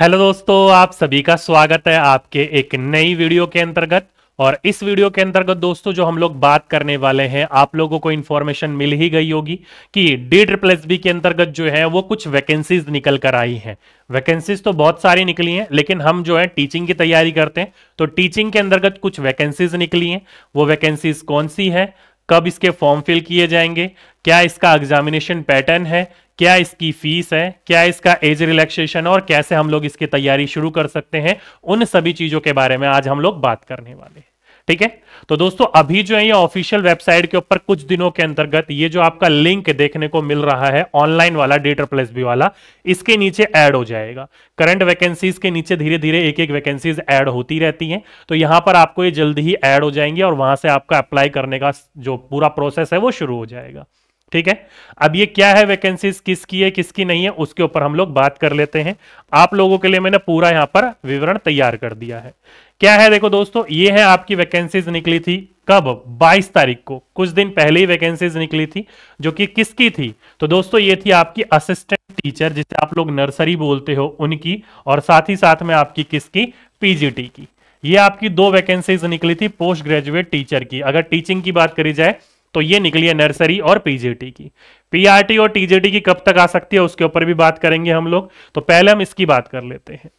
hello दोस्तों आप सभी का स्वागत है आपके एक नई वीडियो के अंतर्गत और इस वीडियो के अंतर्गत दोस्तों जो हम लोग बात करने वाले हैं आप लोगों को इन्फॉर्मेशन मिल ही गई होगी कि डी ट्रिपल एस बी के अंतर्गत जो है वो कुछ वैकेंसीज निकल कर आई हैं वैकेंसीज तो बहुत सारी निकली हैं लेकिन हम जो है टीचिंग की तैयारी करते हैं तो टीचिंग के अंतर्गत कुछ वैकेंसीज निकली हैं वो वैकेंसीज कौन सी है कब इसके फॉर्म फिल किए जाएंगे क्या इसका एग्जामिनेशन पैटर्न है क्या इसकी फीस है क्या इसका एज रिलैक्सेशन और कैसे हम लोग इसकी तैयारी शुरू कर सकते हैं उन सभी चीजों के बारे में आज हम लोग बात करने वाले हैं ठीक है तो दोस्तों अभी जो है ये ऑफिशियल वेबसाइट के ऊपर कुछ दिनों के अंतर्गत ये जो आपका लिंक देखने को मिल रहा है ऑनलाइन वाला डेटर प्लस भी वाला इसके नीचे ऐड हो जाएगा करंट वैकेंसीज के नीचे धीरे धीरे एक एक वैकेंसीज ऐड होती रहती हैं तो यहां पर आपको ये जल्द ही ऐड हो जाएंगे और वहां से आपका अप्लाई करने का जो पूरा प्रोसेस है वो शुरू हो जाएगा ठीक है अब ये क्या है वैकेंसीज किसकी है किसकी नहीं है उसके ऊपर हम लोग बात कर लेते हैं आप लोगों के लिए मैंने पूरा यहां पर विवरण तैयार कर दिया है क्या है देखो दोस्तों ये है आपकी वैकेंसीज निकली थी कब 22 तारीख को कुछ दिन पहले ही वैकेंसीज निकली थी जो कि किसकी थी तो दोस्तों ये थी आपकी असिस्टेंट टीचर जिसे आप लोग नर्सरी बोलते हो उनकी और साथ ही साथ में आपकी किसकी पीजीटी की ये आपकी दो वैकेंसीज निकली थी पोस्ट ग्रेजुएट टीचर की अगर टीचिंग की बात करी जाए तो ये निकली है नर्सरी और पीजीटी की पीआरटी और टीजीटी की कब तक आ सकती है उसके ऊपर भी बात करेंगे हम लोग तो पहले हम इसकी बात कर लेते हैं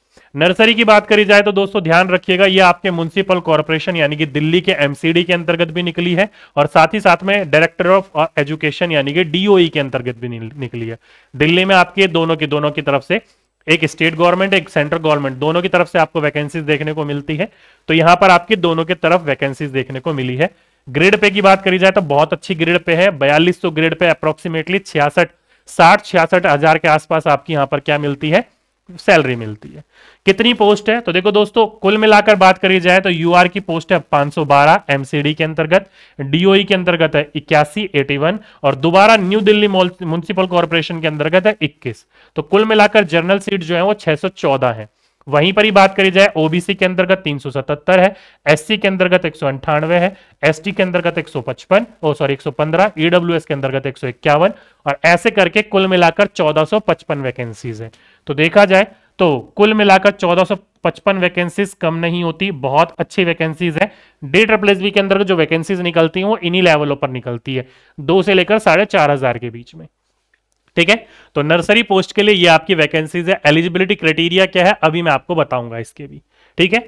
नर्सरी की बात करी जाए तो दोस्तों ध्यान रखिएगा ये आपके म्यूनसिपल कॉरपोरेशन यानी कि दिल्ली के एमसीडी के अंतर्गत भी निकली है और साथ ही साथ में डायरेक्टर ऑफ एजुकेशन यानी कि डीओई e के अंतर्गत भी निकली है दिल्ली में आपके दोनों के दोनों की तरफ से एक स्टेट गवर्नमेंट एक सेंट्रल गवर्नमेंट दोनों की तरफ से आपको वैकेंसीज देखने को मिलती है तो यहां पर आपकी दोनों की तरफ वैकेंसीज देखने को मिली है ग्रेड पे की बात करी जाए तो बहुत अच्छी ग्रेड पे है बयालीस सौ ग्रेड पे अप्रोक्सीमेटली छियासठ साठ छियासठ हजार के आसपास आपकी यहाँ पर क्या मिलती है सैलरी मिलती है कितनी पोस्ट है तो देखो दोस्तों कुल मिलाकर बात करी जाए तो यू की पोस्ट है 512 एमसीडी के अंतर्गत डीओई e के अंतर्गत है इक्यासी एटी वन और दोबारा न्यू दिल्ली म्यूनिसिपल कॉरपोरेशन के अंतर्गत है 21 तो कुल मिलाकर जनरल सीट जो है वो 614 है वहीं पर ही बात करी जाए ओबीसी के अंतर्गत 377 है एससी के अंतर्गत एक है एसटी के अंतर्गत 155 ओ सॉरी एक सौ के अंतर्गत एक और ऐसे करके कुल मिलाकर 1455 वैकेंसीज है तो देखा जाए तो कुल मिलाकर 1455 वैकेंसीज कम नहीं होती बहुत अच्छी वैकेंसीज है डे ट्रिपलेस बी के अंदर जो वैकेंसीज निकलती हैं वो इन्हीं लेवलों पर निकलती है दो से लेकर साढ़े चार हजार के बीच में ठीक है तो नर्सरी पोस्ट के लिए ये आपकी वैकेंसीज है एलिजिबिलिटी क्राइटेरिया क्या है अभी मैं आपको बताऊंगा इसके भी ठीक है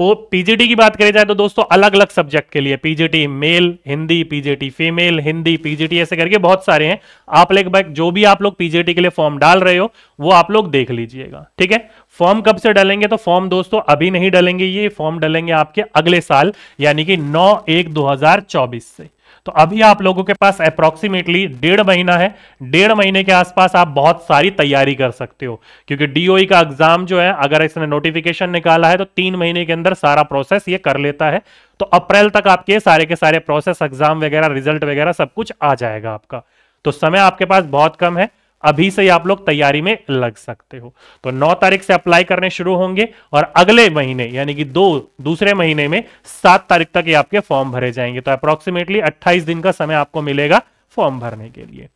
पीजीटी तो की बात करें जाए तो दोस्तों अलग अलग सब्जेक्ट के लिए PGT male Hindi PGT female Hindi PGT ऐसे करके बहुत सारे हैं आप लेक बैक जो भी आप लोग पीजीटी के लिए फॉर्म डाल रहे हो वो आप लोग देख लीजिएगा ठीक है फॉर्म कब से डालेंगे तो फॉर्म दोस्तों अभी नहीं डालेंगे ये फॉर्म डालेंगे आपके अगले साल यानी कि नौ एक दो से तो अभी आप लोगों के पास अप्रोक्सीमेटली डेढ़ महीना है डेढ़ महीने के आसपास आप बहुत सारी तैयारी कर सकते हो क्योंकि डीओई e का एग्जाम जो है अगर इसने नोटिफिकेशन निकाला है तो तीन महीने के अंदर सारा प्रोसेस ये कर लेता है तो अप्रैल तक आपके सारे के सारे प्रोसेस एग्जाम वगैरह रिजल्ट वगैरह सब कुछ आ जाएगा आपका तो समय आपके पास बहुत कम है अभी से ही आप लोग तैयारी में लग सकते हो तो 9 तारीख से अप्लाई करने शुरू होंगे और अगले महीने यानी कि दो दूसरे महीने में 7 तारीख तक ये आपके फॉर्म भरे जाएंगे तो अप्रोक्सीमेटली 28 दिन का समय आपको मिलेगा फॉर्म भरने के लिए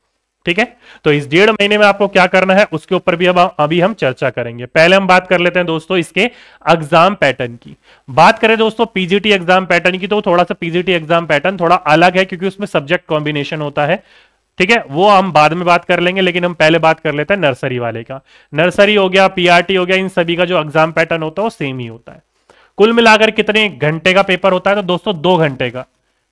ठीक है तो इस डेढ़ महीने में आपको क्या करना है उसके ऊपर भी अब अभी हम चर्चा करेंगे पहले हम बात कर लेते हैं दोस्तों इसके एग्जाम पैटर्न की बात करें दोस्तों पीजीटी एग्जाम पैटर्न की तो थोड़ा सा पीजीटी एग्जाम पैटर्न थोड़ा अलग है क्योंकि उसमें सब्जेक्ट कॉम्बिनेशन होता है ठीक है वो हम बाद में बात कर लेंगे लेकिन हम पहले बात कर लेते हैं नर्सरी वाले का नर्सरी हो गया पीआरटी हो गया इन सभी का जो एग्जाम पैटर्न होता है वो सेम ही होता है कुल मिलाकर कितने घंटे का पेपर होता है तो दोस्तों दो घंटे का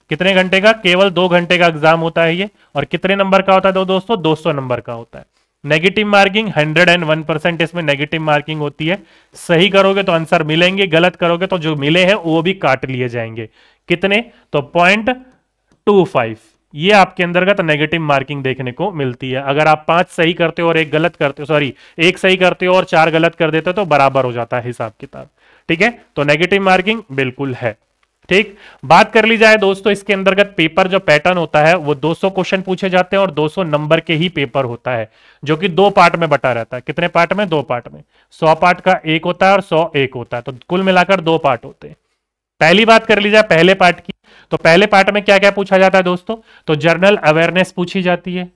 कितने घंटे का केवल दो घंटे का एग्जाम होता है ये और कितने नंबर का होता है तो दोस्तों दो सौ नंबर का होता है नेगेटिव मार्किंग 101 परसेंट इसमें नेगेटिव मार्किंग होती है सही करोगे तो आंसर मिलेंगे गलत करोगे तो जो मिले हैं वो भी काट लिए जाएंगे कितने तो पॉइंट टू फाइव ये आपके अंतर्गत नेगेटिव मार्किंग देखने को मिलती है अगर आप पांच सही करते हो और एक गलत करते हो सॉरी एक सही करते हो और चार गलत कर देते हो तो बराबर हो जाता है हिसाब किताब ठीक है तो नेगेटिव मार्किंग बिल्कुल है ठीक बात कर ली जाए दोस्तों इसके अंतर्गत पेपर जो पैटर्न होता है वो 200 क्वेश्चन पूछे जाते हैं और 200 नंबर के ही पेपर होता है जो कि दो पार्ट में बटा रहता है कितने पार्ट में दो पार्ट में 100 पार्ट का एक होता है और 100 एक होता है तो कुल मिलाकर दो पार्ट होते हैं पहली बात कर ली जाए पहले पार्ट की तो पहले पार्ट में क्या क्या पूछा जाता है दोस्तों तो जर्नल अवेयरनेस पूछी जाती है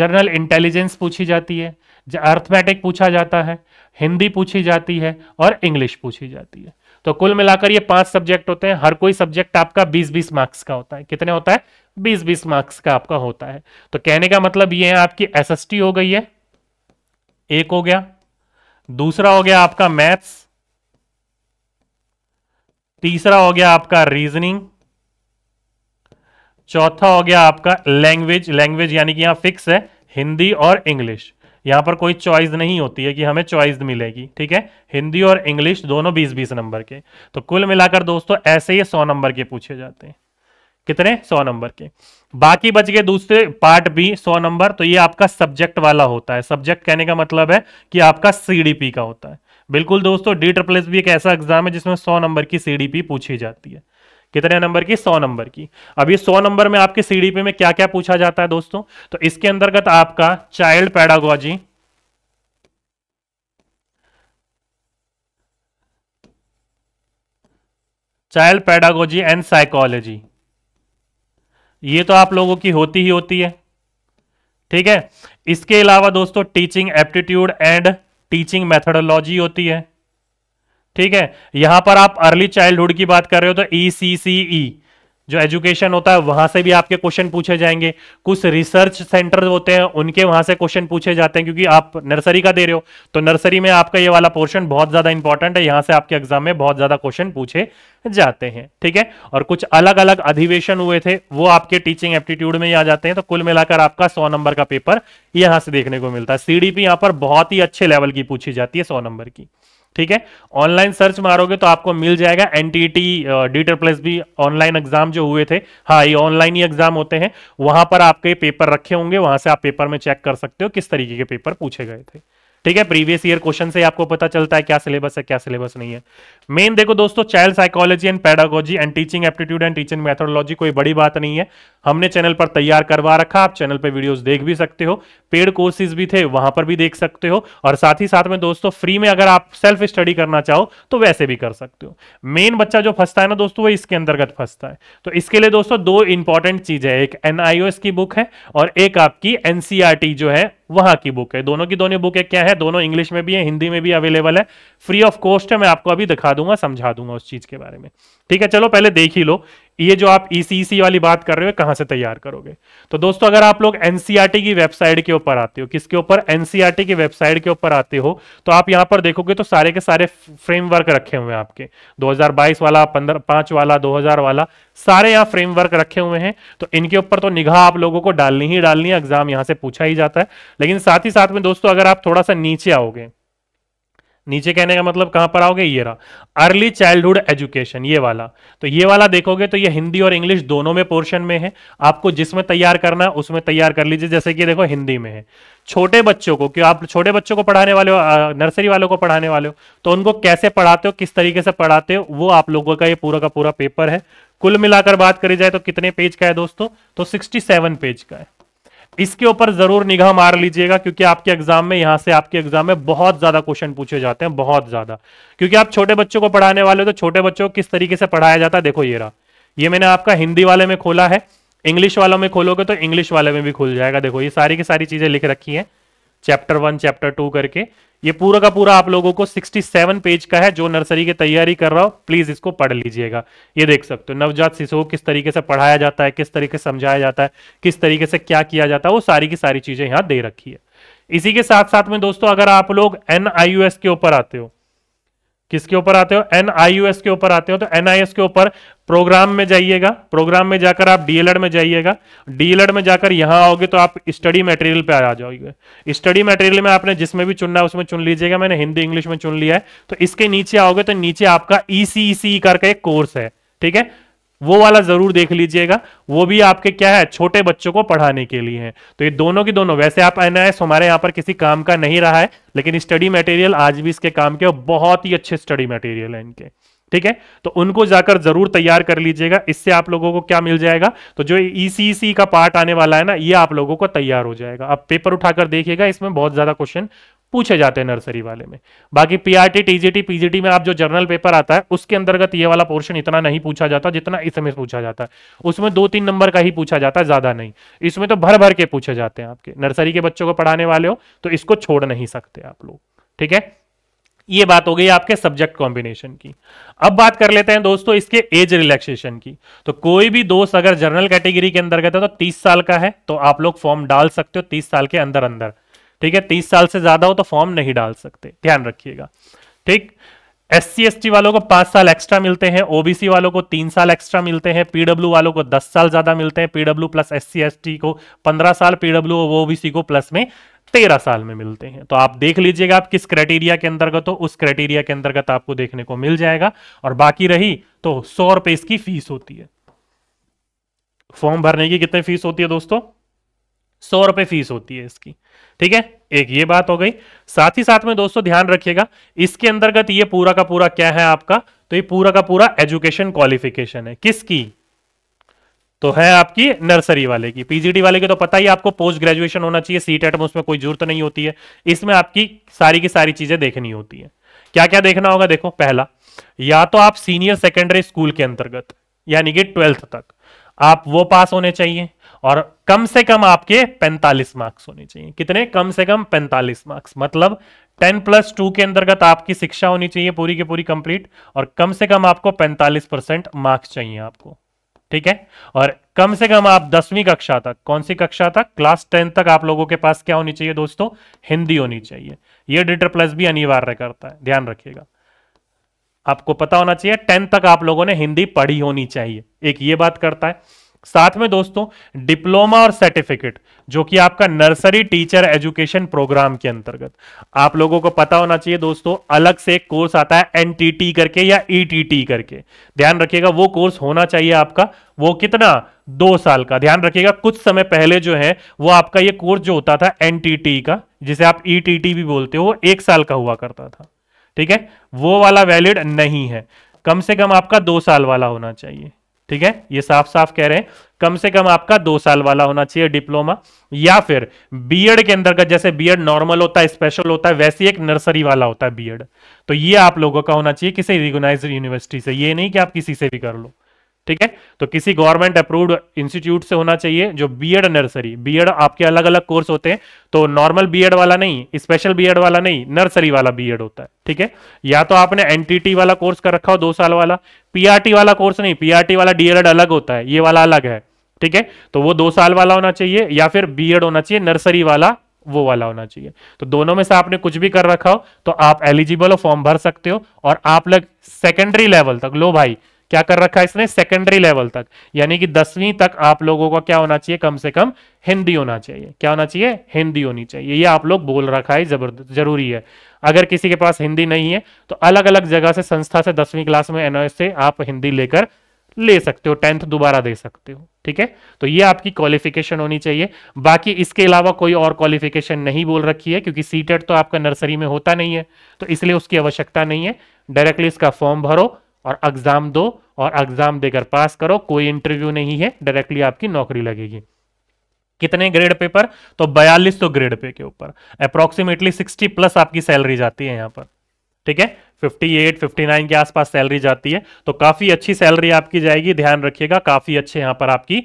जर्नल इंटेलिजेंस पूछी जाती है अर्थमेटिक पूछा जाता है हिंदी पूछी जाती है और इंग्लिश पूछी जाती है तो कुल मिलाकर ये पांच सब्जेक्ट होते हैं हर कोई सब्जेक्ट आपका 20-20 मार्क्स का होता है कितने होता है 20-20 मार्क्स का आपका होता है तो कहने का मतलब ये है आपकी एसएसटी हो गई है एक हो गया दूसरा हो गया आपका मैथ्स तीसरा हो गया आपका रीजनिंग चौथा हो गया आपका लैंग्वेज लैंग्वेज यानी कि यहाँ फिक्स है हिंदी और इंग्लिश यहाँ पर कोई चॉइस नहीं होती है कि हमें चॉइस मिलेगी ठीक है हिंदी और इंग्लिश दोनों बीस बीस नंबर के तो कुल मिलाकर दोस्तों ऐसे ही सौ नंबर के पूछे जाते हैं कितने सौ नंबर के बाकी बच गए दूसरे पार्ट भी सौ नंबर तो ये आपका सब्जेक्ट वाला होता है सब्जेक्ट कहने का मतलब है कि आपका सीडीपी का होता है बिल्कुल दोस्तों डी ट्रप्लस भी एक ऐसा एग्जाम है जिसमें सौ नंबर की सी पूछी जाती है कितने नंबर की सौ नंबर की अब ये सौ नंबर में आपके सीडीपी में क्या क्या पूछा जाता है दोस्तों तो इसके अंतर्गत आपका child pedagogy child pedagogy and psychology ये तो आप लोगों की होती ही होती है ठीक है इसके अलावा दोस्तों teaching aptitude and teaching methodology होती है ठीक है यहां पर आप अर्ली चाइल्डहुड की बात कर रहे हो तो ई सी सी ई जो एजुकेशन होता है वहां से भी आपके क्वेश्चन पूछे जाएंगे कुछ रिसर्च सेंटर होते हैं उनके वहां से क्वेश्चन पूछे जाते हैं क्योंकि आप नर्सरी का दे रहे हो तो नर्सरी में आपका ये वाला पोर्शन बहुत ज्यादा इंपॉर्टेंट है यहां से आपके एग्जाम में बहुत ज्यादा क्वेश्चन पूछे जाते हैं ठीक है और कुछ अलग अलग अधिवेशन हुए थे वो आपके टीचिंग एप्टीट्यूड में आ जाते हैं तो कुल मिलाकर आपका सौ नंबर का पेपर यहां से देखने को मिलता है सीडीपी यहां पर बहुत ही अच्छे लेवल की पूछी जाती है सौ नंबर की ठीक है ऑनलाइन सर्च मारोगे तो आपको मिल जाएगा एनटीटी डीटर प्लस भी ऑनलाइन एग्जाम जो हुए थे हाँ ये ऑनलाइन ही एग्जाम होते हैं वहां पर आपके पेपर रखे होंगे वहां से आप पेपर में चेक कर सकते हो किस तरीके के पेपर पूछे गए थे ठीक है प्रीवियस ईयर क्वेश्चन से आपको पता चलता है क्या सिलेबस है क्या सिलेबस नहीं है मेन देखो दोस्तों child psychology and pedagogy and teaching aptitude and teaching methodology कोई बड़ी बात नहीं है हमने चैनल पर तैयार करवा रखा आप चैनल पर वीडियोस देख भी सकते हो पेड कोर्सेज भी थे वहां पर भी देख सकते हो और साथ ही साथ में दोस्तों फ्री में अगर आप सेल्फ स्टडी करना चाहो तो वैसे भी कर सकते हो मेन बच्चा जो फंसता है ना दोस्तों वो इसके अंतर्गत फंसता है तो इसके लिए दोस्तों दो इंपॉर्टेंट चीज है एक एनआईओएस की बुक है और एक आपकी एनसीआर e जो है वहां की बुक है दोनों की दोनों बुक क्या है दोनों इंग्लिश में भी है हिंदी में भी अवेलेबल है फ्री ऑफ कॉस्ट है मैं आपको अभी दिखा दूंगा समझा दूंगा उस चीज के बारे में ठीक है चलो पहले देख ही लो ये जो आप ईसीसी e e वाली बात कर रहे हो कहां से तैयार करोगे तो दोस्तों अगर आप लोग एनसीआरटी e की वेबसाइट के ऊपर आते हो किसके ऊपर एनसीआरटी की वेबसाइट के ऊपर आते हो तो आप यहां पर देखोगे तो सारे के सारे फ्रेमवर्क रखे हुए हैं आपके 2022 वाला पंद्रह पांच वाला 2000 वाला सारे यहां फ्रेमवर्क रखे हुए हैं तो इनके ऊपर तो निगाह आप लोगों को डालनी ही डालनी है एग्जाम यहां से पूछा ही जाता है लेकिन साथ ही साथ में दोस्तों अगर आप थोड़ा सा नीचे आओगे नीचे कहने का मतलब कहां पर आओगे ये रहा अर्ली चाइल्डहुड एजुकेशन ये वाला तो ये वाला देखोगे तो ये हिंदी और इंग्लिश दोनों में पोर्शन में है आपको जिसमें तैयार करना उसमें तैयार कर लीजिए जैसे कि देखो हिंदी में है छोटे बच्चों को क्यों आप छोटे बच्चों को पढ़ाने वाले हो नर्सरी वालों को पढ़ाने वाले हो तो उनको कैसे पढ़ाते हो किस तरीके से पढ़ाते हो वो आप लोगों का ये पूरा का पूरा पेपर है कुल मिलाकर बात करी जाए तो कितने पेज का है दोस्तों तो सिक्सटी पेज का है इसके ऊपर जरूर निगाह मार लीजिएगा क्योंकि आपके एग्जाम में यहां से आपके एग्जाम में बहुत ज्यादा क्वेश्चन पूछे जाते हैं बहुत ज्यादा क्योंकि आप छोटे बच्चों को पढ़ाने वाले हो तो छोटे बच्चों को किस तरीके से पढ़ाया जाता है देखो ये रहा ये मैंने आपका हिंदी वाले में खोला है इंग्लिश वालों में खोलोगे तो इंग्लिश वाले में भी खुल जाएगा देखो ये सारी की सारी चीजें लिख रखी है चैप्टर वन चैप्टर टू करके ये पूरा का पूरा आप लोगों को 67 पेज का है जो नर्सरी की तैयारी कर रहा हो प्लीज इसको पढ़ लीजिएगा ये देख सकते हो नवजात शिशु किस तरीके से पढ़ाया जाता है किस तरीके से समझाया जाता है किस तरीके से क्या किया जाता है वो सारी की सारी चीजें यहां दे रखी है इसी के साथ साथ में दोस्तों अगर आप लोग एन के ऊपर आते हो किसके ऊपर आते हो एन के ऊपर आते हो तो एन के ऊपर प्रोग्राम में जाइएगा प्रोग्राम में जाकर आप डीएलएड e में जाइएगा डीएलएड e में जाकर यहां आओगे तो आप स्टडी मटेरियल पे आ जाओगे स्टडी मटेरियल में आपने जिसमें भी चुनना है उसमें चुन लीजिएगा मैंने हिंदी इंग्लिश में चुन लिया है तो इसके नीचे आओगे तो नीचे आपका ईसीसी e करके एक कोर्स है ठीक है वो वाला जरूर देख लीजिएगा वो भी आपके क्या है छोटे बच्चों को पढ़ाने के लिए है तो ये दोनों की दोनों वैसे आप एन हमारे यहाँ पर किसी काम का नहीं रहा है लेकिन स्टडी मटेरियल आज भी इसके काम के और बहुत ही अच्छे स्टडी मटेरियल है इनके ठीक है तो उनको जाकर जरूर तैयार कर लीजिएगा इससे आप लोगों को क्या मिल जाएगा तो जो ईसीसी e e का पार्ट आने वाला है ना ये आप लोगों को तैयार हो जाएगा आप पेपर उठाकर देखिएगा इसमें बहुत ज्यादा क्वेश्चन पूछे जाते हैं नर्सरी वाले में बाकी पीआरटी टीजीटी पीजीटी में आप जो जर्नल पेपर आता है उसके अंतर्गत ये वाला पोर्शन इतना नहीं पूछा जाता जितना इसमें पूछा जाता है उसमें दो तीन नंबर का ही पूछा जाता है ज्यादा नहीं इसमें तो भर भर के पूछे जाते हैं आपके नर्सरी के बच्चों को पढ़ाने वाले हो तो इसको छोड़ नहीं सकते आप लोग ठीक है ये बात हो गई आपके सब्जेक्ट कॉम्बिनेशन की अब बात कर लेते हैं दोस्तों इसके एज रिलैक्सेशन की तो कोई भी दोस्त अगर जर्नल कैटेगरी के अंदर गए तो 30 साल का है तो आप लोग फॉर्म डाल सकते हो 30 साल के अंदर अंदर ठीक है तीस साल से ज्यादा हो तो फॉर्म नहीं डाल सकते ध्यान रखिएगा ठीक एस सी वालों को पांच साल एक्स्ट्रा मिलते हैं ओबीसी वालों को तीन साल एक्स्ट्रा मिलते हैं पीडब्ल्यू वालों को दस साल ज्यादा मिलते हैं पीडब्ल्यू प्लस एस सी को पंद्रह साल पीडब्ल्यू और ओबीसी को प्लस में तेरह साल में मिलते हैं तो आप देख लीजिएगा आप किस क्राइटेरिया के अंतर्गत हो उस क्राइटेरिया के अंतर्गत आपको देखने को मिल जाएगा और बाकी रही तो सौ रुपए इसकी फीस होती है फॉर्म भरने की कितनी फीस होती है दोस्तों सौ रुपए फीस होती है इसकी ठीक है एक ये बात हो गई साथ ही साथ में दोस्तों ध्यान रखिएगा इसके अंतर्गत ये पूरा का पूरा क्या है आपका तो ये पूरा का पूरा एजुकेशन क्वालिफिकेशन है किसकी तो है आपकी नर्सरी वाले की पीजीटी वाले की तो पता ही आपको पोस्ट ग्रेजुएशन होना चाहिए सीट एट उसमें कोई जरूरत नहीं होती है इसमें आपकी सारी की सारी चीजें देखनी होती है क्या क्या देखना होगा देखो पहला या तो आप सीनियर सेकेंडरी स्कूल के अंतर्गत यानी कि ट्वेल्थ तक आप वो पास होने चाहिए और कम से कम आपके 45 मार्क्स होने चाहिए कितने कम से कम 45 मार्क्स मतलब 10 प्लस टू के अंतर्गत आपकी शिक्षा होनी चाहिए पूरी की पूरी कंप्लीट और कम से कम आपको 45 परसेंट मार्क्स चाहिए आपको ठीक है और कम से कम आप दसवीं कक्षा तक कौन सी कक्षा तक क्लास टेंथ तक आप लोगों के पास क्या होनी चाहिए दोस्तों हिंदी होनी चाहिए यह डिटर प्लस भी अनिवार्य करता है ध्यान रखिएगा आपको पता होना चाहिए टेंथ तक आप लोगों ने हिंदी पढ़ी होनी चाहिए एक ये बात करता है साथ में दोस्तों डिप्लोमा और सर्टिफिकेट जो कि आपका नर्सरी टीचर एजुकेशन प्रोग्राम के अंतर्गत आप लोगों को पता होना चाहिए दोस्तों अलग से एक कोर्स आता है एनटीटी करके या ईटीटी e करके ध्यान रखिएगा वो कोर्स होना चाहिए आपका वो कितना दो साल का ध्यान रखिएगा कुछ समय पहले जो है वो आपका ये कोर्स जो होता था एन का जिसे आप ई e भी बोलते हो वो एक साल का हुआ करता था ठीक है वो वाला वैलिड नहीं है कम से कम आपका दो साल वाला होना चाहिए ठीक है ये साफ साफ कह रहे हैं कम से कम आपका दो साल वाला होना चाहिए डिप्लोमा या फिर बीएड के अंदर का जैसे बीएड नॉर्मल होता है स्पेशल होता है वैसे एक नर्सरी वाला होता है बीएड तो ये आप लोगों का होना चाहिए किसी रिकोगनाइज यूनिवर्सिटी से ये नहीं कि आप किसी से भी कर लो ठीक है तो किसी गवर्नमेंट अप्रूव्ड इंस्टीट्यूट से होना चाहिए जो बीएड नर्सरी बीएड आपके अलग अलग कोर्स होते हैं तो नॉर्मल बीएड वाला नहीं स्पेशल बीएड वाला नहीं नर्सरी वाला बीएड होता है ठीक है या तो आपने एनटीटी वाला कोर्स कर रखा हो दो साल वाला पीआरटी वाला कोर्स नहीं पीआरटी वाला डीएड अलग होता है ये वाला अलग है ठीक है तो वो दो साल वाला होना चाहिए या फिर बीएड होना चाहिए नर्सरी वाला वो वाला होना चाहिए तो दोनों में से आपने कुछ भी कर रखा हो तो आप एलिजिबल हो फॉर्म भर सकते हो और आप लग सेकेंडरी लेवल तक लो भाई क्या कर रखा है इसने सेकेंडरी लेवल तक यानी कि दसवीं तक आप लोगों का क्या होना चाहिए कम से कम हिंदी होना चाहिए क्या होना चाहिए हिंदी होनी चाहिए ये आप लोग बोल रखा है जबर जरूरी है अगर किसी के पास हिंदी नहीं है तो अलग अलग जगह से संस्था से दसवीं क्लास में एनओएस से आप हिंदी लेकर ले सकते हो टेंथ दोबारा दे सकते हो ठीक है तो ये आपकी क्वालिफिकेशन होनी चाहिए बाकी इसके अलावा कोई और क्वालिफिकेशन नहीं बोल रखी है क्योंकि सीटेट e तो आपका नर्सरी में होता नहीं है तो इसलिए उसकी आवश्यकता नहीं है डायरेक्टली इसका फॉर्म भरो और एग्ज़ाम दो और एग्ज़ाम देकर पास करो कोई इंटरव्यू नहीं है डायरेक्टली आपकी नौकरी लगेगी कितने ग्रेड पे पर तो बयालीस सौ ग्रेड पे के ऊपर अप्रोक्सीमेटली सिक्सटी प्लस आपकी सैलरी जाती है यहां पर ठीक है 58, 59 के आसपास सैलरी जाती है तो काफ़ी अच्छी सैलरी आपकी जाएगी ध्यान रखिएगा काफ़ी अच्छे यहां पर आपकी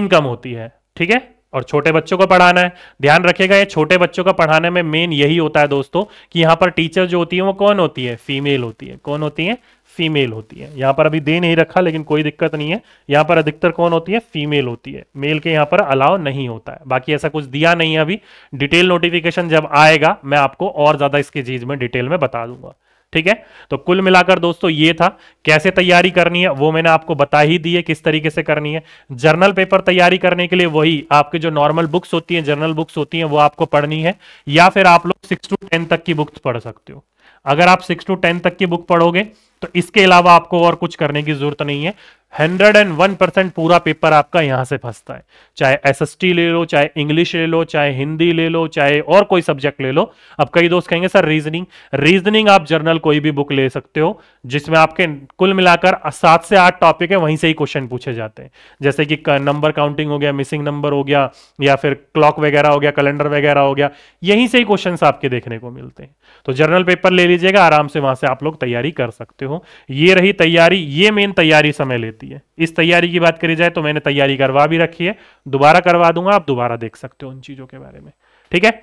इनकम होती है ठीक है और छोटे बच्चों को पढ़ाना है ध्यान रखिएगा ये छोटे बच्चों का पढ़ाने में मेन यही होता है दोस्तों कि यहाँ पर टीचर जो होती है वो कौन होती है फीमेल होती है कौन होती है फीमेल होती है यहाँ पर अभी दे नहीं रखा लेकिन कोई दिक्कत नहीं है यहाँ पर अधिकतर कौन होती है फीमेल होती है मेल के यहाँ पर अलाव नहीं होता है बाकी ऐसा कुछ दिया नहीं है अभी डिटेल नोटिफिकेशन जब आएगा मैं आपको और ज़्यादा इसकी चीज़ में डिटेल में बता दूंगा ठीक है तो कुल मिलाकर दोस्तों ये था कैसे तैयारी करनी है वो मैंने आपको बता ही दी है किस तरीके से करनी है जर्नल पेपर तैयारी करने के लिए वही आपके जो नॉर्मल बुक्स होती हैं जर्नल बुक्स होती हैं वो आपको पढ़नी है या फिर आप लोग सिक्स टू टेन तक की बुक्स पढ़ सकते हो अगर आप सिक्स टू टेन तक की बुक पढ़ोगे तो इसके अलावा आपको और कुछ करने की जरूरत नहीं है हंड्रेड एंड वन परसेंट पूरा पेपर आपका यहां से फंसता है चाहे एसएसटी ले लो चाहे इंग्लिश ले लो चाहे हिंदी ले लो चाहे और कोई सब्जेक्ट ले लो अब कई दोस्त कहेंगे सर रीजनिंग रीजनिंग आप जर्नल कोई भी बुक ले सकते हो जिसमें आपके कुल मिलाकर सात से आठ टॉपिक है वहीं से ही क्वेश्चन पूछे जाते हैं जैसे कि नंबर काउंटिंग हो गया मिसिंग नंबर हो गया या फिर क्लॉक वगैरह हो गया कैलेंडर वगैरह हो गया यहीं से ही क्वेश्चन आपके देखने को मिलते हैं तो जर्नल पेपर ले लीजिएगा आराम से वहां से आप लोग तैयारी कर सकते हो ये रही तैयारी ये मेन तैयारी समय लेते देती है इस तैयारी की बात करी जाए तो मैंने तैयारी करवा भी रखी है दोबारा करवा दूंगा आप दोबारा देख सकते हो उन चीज़ों के बारे में ठीक है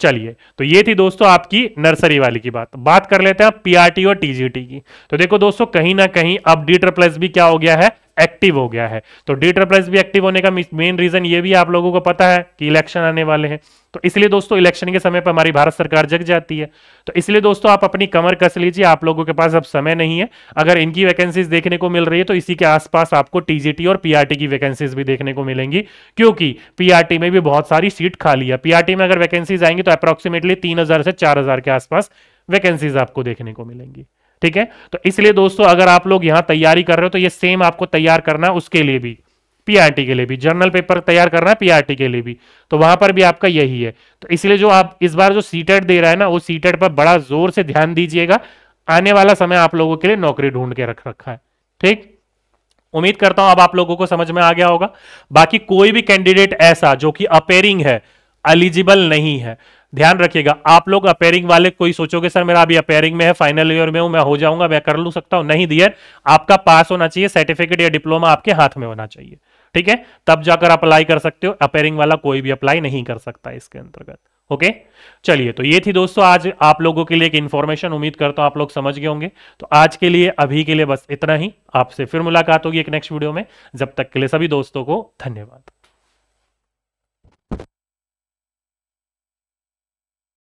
चलिए तो ये थी दोस्तों आपकी नर्सरी वाली की बात बात कर लेते हैं पीआरटी और टीजीटी की तो देखो दोस्तों कहीं ना कहीं अब डी प्लस भी क्या हो गया है एक्टिव हो गया है तो डी ट्रिपल एस भी एक्टिव होने का मेन रीजन ये भी आप लोगों को पता है कि इलेक्शन आने वाले हैं तो इसलिए दोस्तों इलेक्शन के समय पर हमारी भारत सरकार जग जाती है तो इसलिए दोस्तों आप अपनी कमर कस लीजिए आप लोगों के पास अब समय नहीं है अगर इनकी वैकेंसीज देखने को मिल रही है तो इसी के आसपास आपको टीजीटी और पीआरटी की वैकेंसीज भी देखने को मिलेंगी क्योंकि पीआरटी में भी बहुत सारी सीट खाली है पीआरटी में अगर वैकेंसीज आएंगी तो अप्रोक्सीमेटली तीन से चार के आसपास वैकेंसीज आपको देखने को मिलेंगी ठीक है तो इसलिए दोस्तों अगर आप लोग यहां तैयारी कर रहे हो तो ये सेम आपको तैयार करना है उसके लिए भी पीआरटी के लिए भी जर्नल पेपर तैयार करना है पीआरटी के लिए भी तो वहां पर भी आपका यही है तो इसलिए जो आप इस बार जो सीटेट e दे रहा है ना वो सीटेट e पर बड़ा जोर से ध्यान दीजिएगा आने वाला समय आप लोगों के लिए नौकरी ढूंढ के रख रखा है ठीक उम्मीद करता हूं अब आप लोगों को समझ में आ गया होगा बाकी कोई भी कैंडिडेट ऐसा जो कि अपेयरिंग है एलिजिबल नहीं है ध्यान रखिएगा आप लोग अपेयरिंग वाले कोई सोचोगे सर मेरा अभी अपेयरिंग में है फाइनल ईयर में हूं मैं हो जाऊंगा मैं कर लू सकता हूं नहीं दियर आपका पास होना चाहिए सर्टिफिकेट या डिप्लोमा आपके हाथ में होना चाहिए ठीक है तब जाकर अप्लाई कर सकते हो अपेयरिंग वाला कोई भी अप्लाई नहीं कर सकता इसके अंतर्गत ओके चलिए तो ये थी दोस्तों आज आप लोगों के लिए एक इंफॉर्मेशन उम्मीद करता हूं आप लोग समझ गए होंगे तो आज के लिए अभी के लिए बस इतना ही आपसे फिर मुलाकात होगी एक नेक्स्ट वीडियो में जब तक के लिए सभी दोस्तों को धन्यवाद